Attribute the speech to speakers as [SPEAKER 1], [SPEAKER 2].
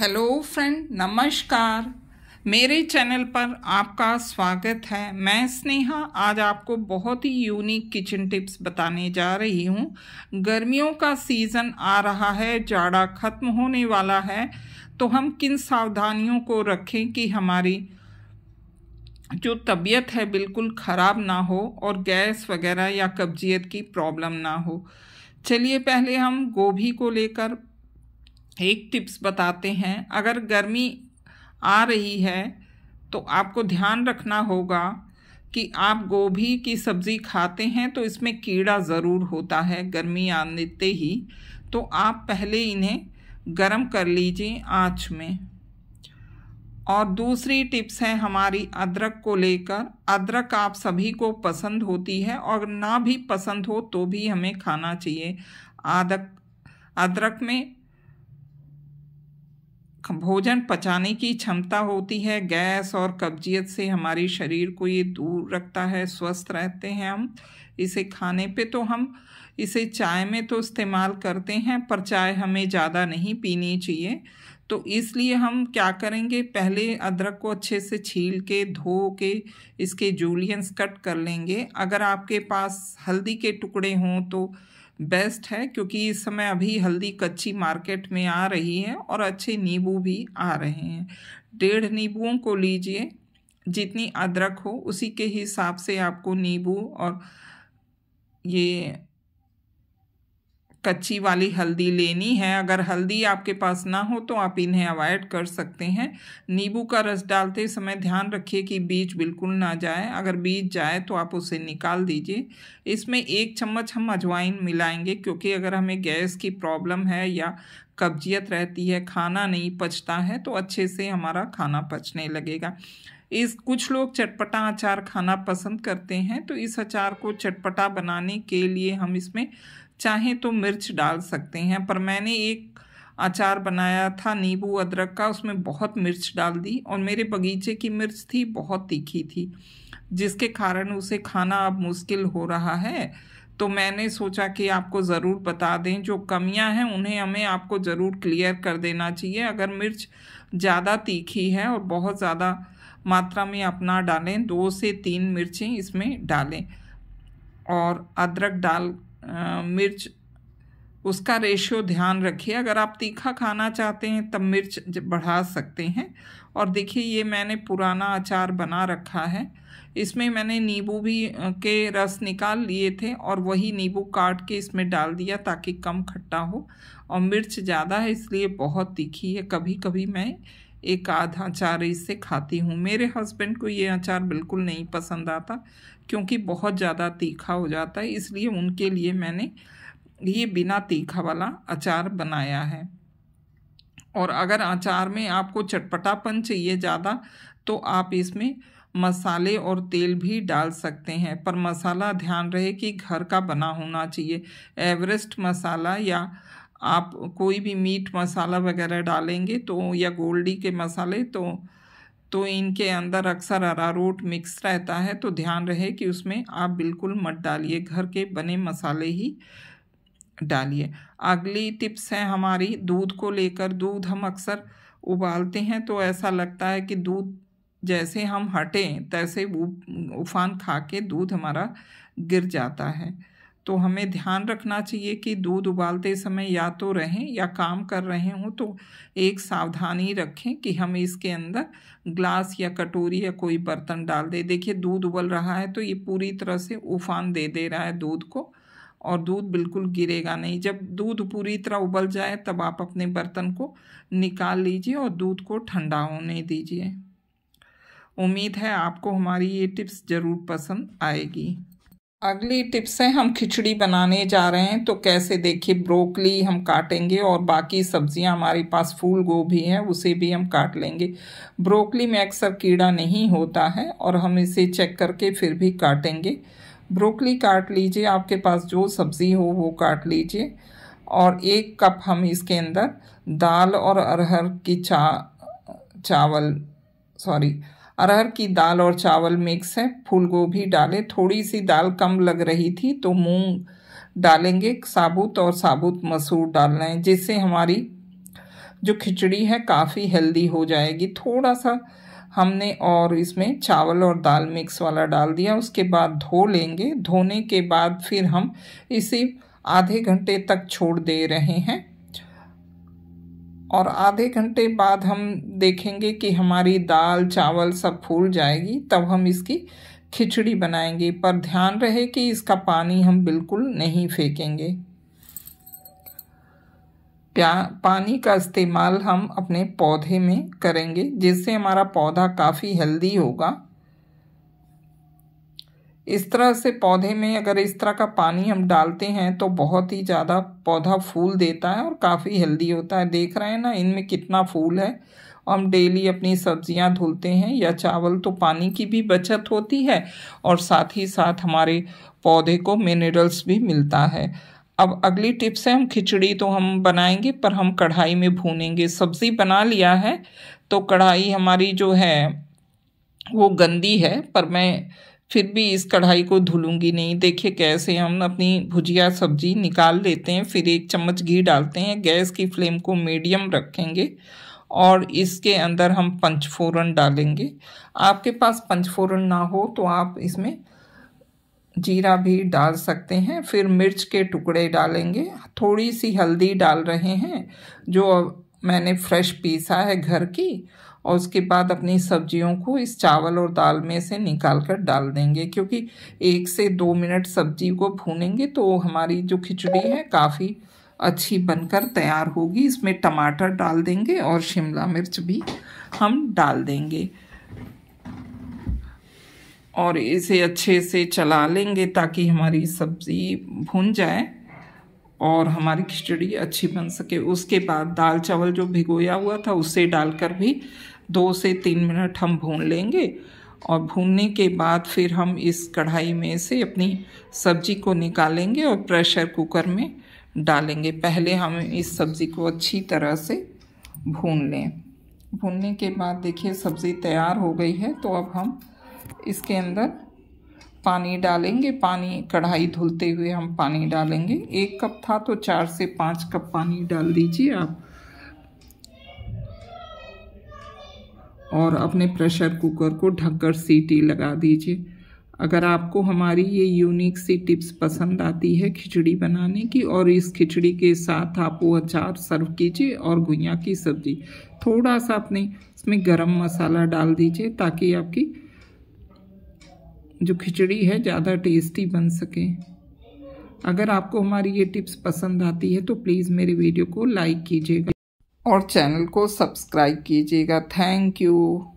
[SPEAKER 1] hello friend नमस्कार मेरे channel पर आपका स्वागत है मैं स्नेहा आज आपको बहुत ही यूनिक किचन टिप्स बताने जा रही हूँ गर्मियों का सीज़न आ रहा है जाड़ा ख़त्म होने वाला है तो हम किन सावधानियों को रखें कि हमारी जो तबीयत है बिल्कुल ख़राब ना हो और गैस वगैरह या कब्जियत की प्रॉब्लम ना हो चलिए पहले हम गोभी को लेकर एक टिप्स बताते हैं अगर गर्मी आ रही है तो आपको ध्यान रखना होगा कि आप गोभी की सब्ज़ी खाते हैं तो इसमें कीड़ा ज़रूर होता है गर्मी आते ही तो आप पहले इन्हें गर्म कर लीजिए आँच में और दूसरी टिप्स है हमारी अदरक को लेकर अदरक आप सभी को पसंद होती है और ना भी पसंद हो तो भी हमें खाना चाहिए अदरक अदरक में भोजन पचाने की क्षमता होती है गैस और कब्जियत से हमारे शरीर को ये दूर रखता है स्वस्थ रहते हैं हम इसे खाने पे तो हम इसे चाय में तो इस्तेमाल करते हैं पर चाय हमें ज़्यादा नहीं पीनी चाहिए तो इसलिए हम क्या करेंगे पहले अदरक को अच्छे से छील के धो के इसके जूलियंस कट कर लेंगे अगर आपके पास हल्दी के टुकड़े हों तो बेस्ट है क्योंकि इस समय अभी हल्दी कच्ची मार्केट में आ रही है और अच्छे नींबू भी आ रहे हैं डेढ़ नींबुओं को लीजिए जितनी अदरक हो उसी के हिसाब से आपको नींबू और ये कच्ची वाली हल्दी लेनी है अगर हल्दी आपके पास ना हो तो आप इन्हें अवॉइड कर सकते हैं नींबू का रस डालते समय ध्यान रखिए कि बीज बिल्कुल ना जाए अगर बीज जाए तो आप उसे निकाल दीजिए इसमें एक चम्मच हम अजवाइन मिलाएंगे क्योंकि अगर हमें गैस की प्रॉब्लम है या कब्जियत रहती है खाना नहीं पचता है तो अच्छे से हमारा खाना पचने लगेगा इस कुछ लोग चटपटा अचार खाना पसंद करते हैं तो इस अचार को चटपटा बनाने के लिए हम इसमें चाहे तो मिर्च डाल सकते हैं पर मैंने एक अचार बनाया था नींबू अदरक का उसमें बहुत मिर्च डाल दी और मेरे बगीचे की मिर्च थी बहुत तीखी थी जिसके कारण उसे खाना अब मुश्किल हो रहा है तो मैंने सोचा कि आपको ज़रूर बता दें जो कमियां हैं उन्हें हमें आपको ज़रूर क्लियर कर देना चाहिए अगर मिर्च ज़्यादा तीखी है और बहुत ज़्यादा मात्रा में अपना डालें दो से तीन मिर्चें इसमें डालें और अदरक डाल मिर्च उसका रेशियो ध्यान रखिए अगर आप तीखा खाना चाहते हैं तब मिर्च बढ़ा सकते हैं और देखिए ये मैंने पुराना अचार बना रखा है इसमें मैंने नींबू भी के रस निकाल लिए थे और वही नींबू काट के इसमें डाल दिया ताकि कम खट्टा हो और मिर्च ज़्यादा है इसलिए बहुत तीखी है कभी कभी मैं एक आध अचार इससे खाती हूँ मेरे हस्बैंड को ये अचार बिल्कुल नहीं पसंद आता क्योंकि बहुत ज़्यादा तीखा हो जाता है इसलिए उनके लिए मैंने ये बिना तीखा वाला अचार बनाया है और अगर अचार में आपको चटपटापन चाहिए ज़्यादा तो आप इसमें मसाले और तेल भी डाल सकते हैं पर मसाला ध्यान रहे कि घर का बना होना चाहिए एवरेस्ट मसाला या आप कोई भी मीट मसाला वगैरह डालेंगे तो या गोल्डी के मसाले तो तो इनके अंदर अक्सर अरारोट मिक्स रहता है तो ध्यान रहे कि उसमें आप बिल्कुल मत डालिए घर के बने मसाले ही डालिए अगली टिप्स है हमारी दूध को लेकर दूध हम अक्सर उबालते हैं तो ऐसा लगता है कि दूध जैसे हम हटें तैसे उफान खा के दूध हमारा गिर जाता है तो हमें ध्यान रखना चाहिए कि दूध उबालते समय या तो रहें या काम कर रहे हों तो एक सावधानी रखें कि हम इसके अंदर ग्लास या कटोरी या कोई बर्तन डाल दें देखिए दूध उबल रहा है तो ये पूरी तरह से उफान दे दे रहा है दूध को और दूध बिल्कुल गिरेगा नहीं जब दूध पूरी तरह उबल जाए तब आप अपने बर्तन को निकाल लीजिए और दूध को ठंडा होने दीजिए उम्मीद है आपको हमारी ये टिप्स ज़रूर पसंद आएगी अगली टिप्स है हम खिचड़ी बनाने जा रहे हैं तो कैसे देखिए ब्रोकली हम काटेंगे और बाकी सब्जियां हमारे पास फूल गोभी है उसे भी हम काट लेंगे ब्रोकली में अक्सर कीड़ा नहीं होता है और हम इसे चेक करके फिर भी काटेंगे ब्रोकली काट लीजिए आपके पास जो सब्ज़ी हो वो काट लीजिए और एक कप हम इसके अंदर दाल और अरहर की चा चावल सॉरी अरहर की दाल और चावल मिक्स है फूल गोभी डालें थोड़ी सी दाल कम लग रही थी तो मूंग डालेंगे साबुत और साबुत मसूर डालना है जिससे हमारी जो खिचड़ी है काफ़ी हेल्दी हो जाएगी थोड़ा सा हमने और इसमें चावल और दाल मिक्स वाला डाल दिया उसके बाद धो लेंगे धोने के बाद फिर हम इसे आधे घंटे तक छोड़ दे रहे हैं और आधे घंटे बाद हम देखेंगे कि हमारी दाल चावल सब फूल जाएगी तब हम इसकी खिचड़ी बनाएंगे पर ध्यान रहे कि इसका पानी हम बिल्कुल नहीं फेंकेंगे प्या पानी का इस्तेमाल हम अपने पौधे में करेंगे जिससे हमारा पौधा काफ़ी हेल्दी होगा इस तरह से पौधे में अगर इस तरह का पानी हम डालते हैं तो बहुत ही ज़्यादा पौधा फूल देता है और काफ़ी हेल्दी होता है देख रहे हैं ना इनमें कितना फूल है हम डेली अपनी सब्जियां धुलते हैं या चावल तो पानी की भी बचत होती है और साथ ही साथ हमारे पौधे को मिनरल्स भी मिलता है अब अगली टिप्स है हम खिचड़ी तो हम बनाएंगे पर हम कढ़ाई में भूनेंगे सब्ज़ी बना लिया है तो कढ़ाई हमारी जो है वो गंदी है पर मैं फिर भी इस कढ़ाई को धुलूंगी नहीं देखिए कैसे हम अपनी भुजिया सब्जी निकाल लेते हैं फिर एक चम्मच घी डालते हैं गैस की फ्लेम को मीडियम रखेंगे और इसके अंदर हम पंचफोरन डालेंगे आपके पास पंचफोरन ना हो तो आप इसमें जीरा भी डाल सकते हैं फिर मिर्च के टुकड़े डालेंगे थोड़ी सी हल्दी डाल रहे हैं जो मैंने फ्रेश पीसा है घर की और उसके बाद अपनी सब्जियों को इस चावल और दाल में से निकाल कर डाल देंगे क्योंकि एक से दो मिनट सब्जी को भूनेंगे तो हमारी जो खिचड़ी है काफ़ी अच्छी बनकर तैयार होगी इसमें टमाटर डाल देंगे और शिमला मिर्च भी हम डाल देंगे और इसे अच्छे से चला लेंगे ताकि हमारी सब्ज़ी भुन जाए और हमारी खिचड़ी अच्छी बन सके उसके बाद दाल चावल जो भिगोया हुआ था उसे डालकर भी दो से तीन मिनट हम भून लेंगे और भूनने के बाद फिर हम इस कढ़ाई में से अपनी सब्जी को निकालेंगे और प्रेशर कुकर में डालेंगे पहले हम इस सब्ज़ी को अच्छी तरह से भून लें भूनने के बाद देखिए सब्ज़ी तैयार हो गई है तो अब हम इसके अंदर पानी डालेंगे पानी कढ़ाई धुलते हुए हम पानी डालेंगे एक कप था तो चार से पाँच कप पानी डाल दीजिए आप और अपने प्रेशर कुकर को ढककर सीटी लगा दीजिए अगर आपको हमारी ये यूनिक सी टिप्स पसंद आती है खिचड़ी बनाने की और इस खिचड़ी के साथ आप वो अचार सर्व कीजिए और गुइया की सब्ज़ी थोड़ा सा अपने इसमें गरम मसाला डाल दीजिए ताकि आपकी जो खिचड़ी है ज़्यादा टेस्टी बन सके अगर आपको हमारी ये टिप्स पसंद आती है तो प्लीज़ मेरे वीडियो को लाइक कीजिएगा और चैनल को सब्सक्राइब कीजिएगा थैंक यू